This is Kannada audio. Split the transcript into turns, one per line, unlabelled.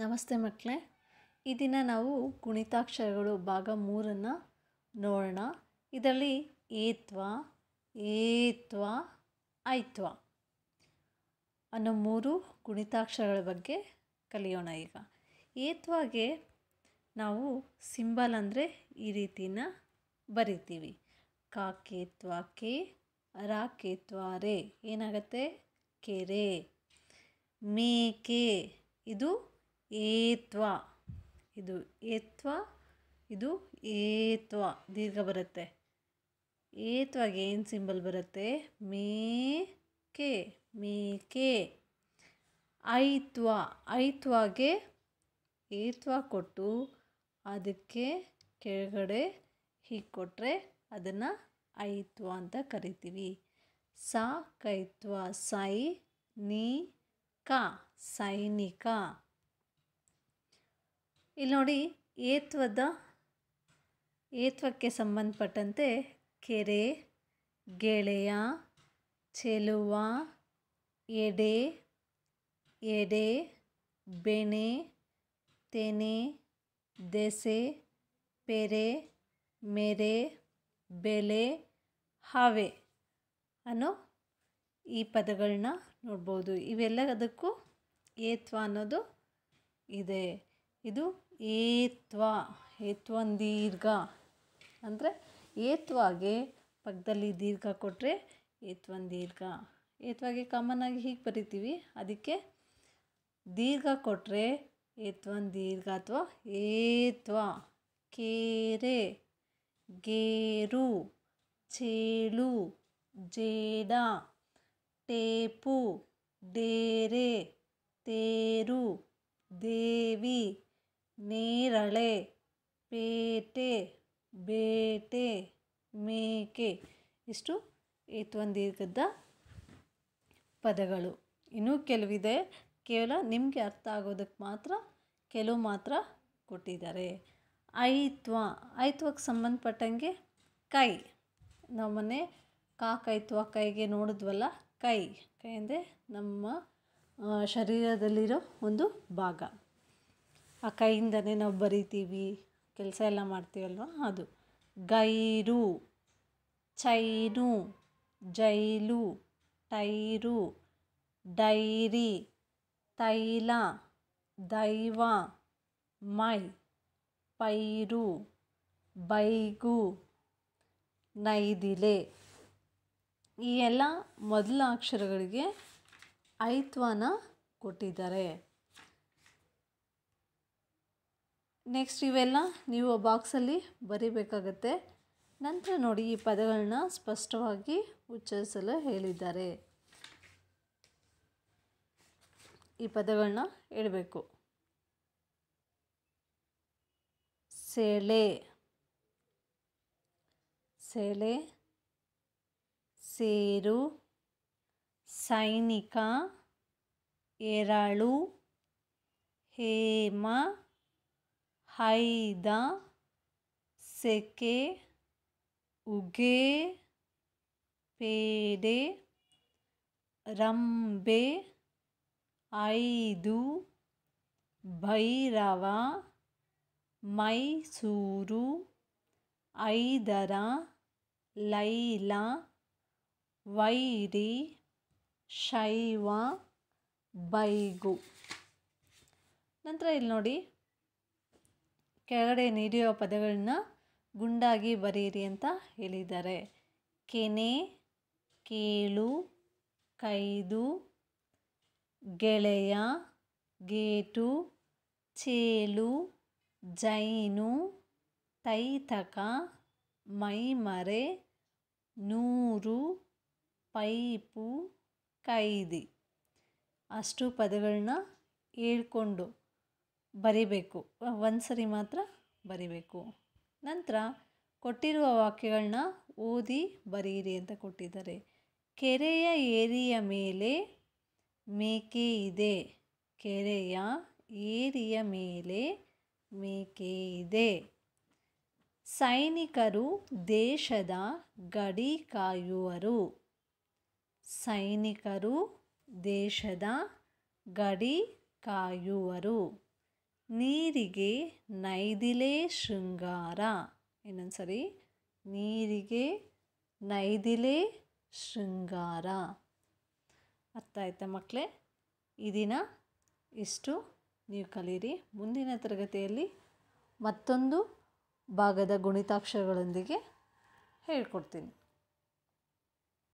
ನಮಸ್ತೆ ಮಕ್ಕಳೇ ಈ ದಿನ ನಾವು ಗುಣಿತಾಕ್ಷರಗಳು ಭಾಗ ಮೂರನ್ನು ನೋಡೋಣ ಇದರಲ್ಲಿ ಏತ್ವ ಏತ್ವ ಐತ್ವ ಅನ್ನೋ ಮೂರು ಗುಣಿತಾಕ್ಷರಗಳ ಬಗ್ಗೆ ಕಲಿಯೋಣ ಈಗ ಏತ್ವಾಗೆ ನಾವು ಸಿಂಬಲ್ ಅಂದರೆ ಈ ರೀತಿನ ಬರಿತೀವಿ ಕಾಕೇತ್ವ ಕೆ ರಾಕೇತ್ವ ರೇ ಏನಾಗುತ್ತೆ ಕೆರೆ ಮೇಕೆ ಇದು ಏತ್ವ ಇದು ಏತ್ವ ಇದು ಏತ್ವ ದೀರ್ಘ ಬರುತ್ತೆ ಏತ್ವಾಗೆ ಏನು ಸಿಂಬಲ್ ಬರುತ್ತೆ ಮೇ ಮೇಕೆ ಮೇಕೆ ಐತ್ವ ಐತ್ವಾಗೆ ಏತ್ವ ಕೊಟ್ಟು ಅದಕ್ಕೆ ಕೆಳಗಡೆ ಹೀಗೆ ಕೊಟ್ಟರೆ ಅದನ್ನು ಐತ್ವ ಅಂತ ಕರಿತೀವಿ ಸಾ ಕೈತ್ವ ಸೈ ನಿ ಕ ಸೈನಿಕ ಇಲ್ಲಿ ನೋಡಿ ಏತ್ವದ ಏತ್ವಕ್ಕೆ ಸಂಬಂಧಪಟ್ಟಂತೆ ಕೆರೆ ಗೆಳೆಯ ಚೆಲುವ ಎಡೆ ಎಡೆ ಬೆಣೆ ತೆನೆ ದೆಸೆ ಪೆರೆ ಮೆರೆ ಬೆಲೆ ಹಾವೆ ಅನ್ನೋ ಈ ಪದಗಳನ್ನ ನೋಡ್ಬೋದು ಇವೆಲ್ಲದಕ್ಕೂ ಏತ್ವ ಅನ್ನೋದು ಇದೆ ಇದು ಏತ್ವ ಏತ್ವನ್ ದೀರ್ಘ ಅಂದರೆ ಏತ್ವಾಗೆ ಪಕ್ಕದಲ್ಲಿ ದೀರ್ಘ ಕೊಟ್ಟರೆ ಏತ್ವನ್ ದೀರ್ಘ ಏತ್ವಾಗೆ ಕಾಮನ್ನಾಗಿ ಹೀಗೆ ಬರಿತೀವಿ ಅದಕ್ಕೆ ದೀರ್ಘ ಕೊಟ್ಟರೆ ಏತ್ವನ್ ದೀರ್ಘ ಅಥವಾ ಏತ್ವ ಕೇರೆ ಗೇರು ಚೇಳು ಜೇಡ ಟೇಪು ಡೇರೆ ತೇರು ದೇವಿ ನೇರಳೆ ಪೇಟೆ ಬೇಟೆ ಮೇಕೆ ಇಷ್ಟು ಏತ್ವ ದೀರ್ಘದ ಪದಗಳು ಇನ್ನೂ ಕೆಲವಿದೆ ಕೇವಲ ನಿಮಗೆ ಅರ್ಥ ಆಗೋದಕ್ಕೆ ಮಾತ್ರ ಕೆಲವು ಮಾತ್ರ ಕೊಟ್ಟಿದ್ದಾರೆ ಐತ್ವ ಐತ್ವಕ್ಕೆ ಸಂಬಂಧಪಟ್ಟಂಗೆ ಕೈ ನಾವು ಮೊನ್ನೆ ಕಾಕೈತ್ವ ಕೈಗೆ ನೋಡಿದ್ವಲ್ಲ ಕೈ ಕೈ ಅಂದರೆ ನಮ್ಮ ಶರೀರದಲ್ಲಿರೋ ಒಂದು ಭಾಗ ಆ ಕೈಯಿಂದನೇ ನಾವು ಬರಿತೀವಿ ಕೆಲಸ ಎಲ್ಲ ಮಾಡ್ತೀವಲ್ವ ಅದು ಗೈರು ಚೈನು ಜೈಲು ಟೈರು ಡೈರಿ ತೈಲ ದೈವ ಮೈ ಪೈರು ಬೈಗು ನೈದಿಲೆ ಈ ಎಲ್ಲ ಮೊದಲ ಅಕ್ಷರಗಳಿಗೆ ಐತ್ವನ ಕೊಟ್ಟಿದ್ದಾರೆ ನೆಕ್ಸ್ಟ್ ಇವೆಲ್ಲ ನೀವು ಬಾಕ್ಸಲ್ಲಿ ಬರಿಬೇಕಾಗತ್ತೆ ನಂತರ ನೋಡಿ ಈ ಪದಗಳನ್ನ ಸ್ಪಷ್ಟವಾಗಿ ಉಚ್ಚರಿಸಲು ಹೇಳಿದ್ದಾರೆ ಈ ಪದಗಳನ್ನ ಹೇಳಬೇಕು ಸೆಳೆ ಸೆಳೆ ಸೇರು ಸೈನಿಕ ಏರಾಳು ಹೇಮ ಹೈದ ಸೆಕೆ ಉಗೆ ಪೇಡೆ ರಂಬೆ ಐದು ಭೈರವ ಮೈಸೂರು ಐದರ ಲೈಲ ವೈರಿ ಶೈವ ಬೈಗು ನಂತರ ಇಲ್ಲಿ ನೋಡಿ ಕೆಳಗಡೆ ನೀಡಿರುವ ಪದಗಳನ್ನ ಗುಂಡಾಗಿ ಬರೆಯಿರಿ ಅಂತ ಹೇಳಿದ್ದಾರೆ ಕೆನೆ ಕೇಳು ಕೈದು ಗೆಳೆಯ ಗೇಟು ಚೇಲು ಜೈನು ತೈತಕ ಮೈಮರೆ ನೂರು ಪೈಪು ಕೈದಿ ಅಷ್ಟು ಪದಗಳನ್ನ ಹೇಳ್ಕೊಂಡು ಬರಿಬೇಕು ಒಂದು ಸರಿ ಮಾತ್ರ ಬರಿಬೇಕು ನಂತರ ಕೊಟ್ಟಿರುವ ವಾಕ್ಯಗಳನ್ನ ಓದಿ ಬರೀರಿ ಅಂತ ಕೊಟ್ಟಿದ್ದಾರೆ ಕೆರೆಯ ಏರಿಯ ಮೇಲೆ ಮೇಕೆ ಇದೆ ಕೆರೆಯ ಏರಿಯ ಮೇಲೆ ಮೇಕೆ ಇದೆ ಸೈನಿಕರು ದೇಶದ ಗಡಿ ಕಾಯುವರು ಸೈನಿಕರು ದೇಶದ ಗಡಿ ಕಾಯುವರು ನೀರಿಗೆ ನೈದಿಲೇ ಶೃಂಗಾರ ಇನ್ನೊಂದ್ಸರಿ ನೀರಿಗೆ ನೈದಿಲೆ ಶೃಂಗಾರ ಅರ್ಥ ಆಯ್ತಾ ಮಕ್ಕಳೇ ಈ ದಿನ ಇಷ್ಟು ನೀವು ಕಲೀರಿ ಮುಂದಿನ ತರಗತಿಯಲ್ಲಿ ಮತ್ತೊಂದು ಭಾಗದ ಗುಣಿತಾಕ್ಷರಗಳೊಂದಿಗೆ ಹೇಳ್ಕೊಡ್ತೀನಿ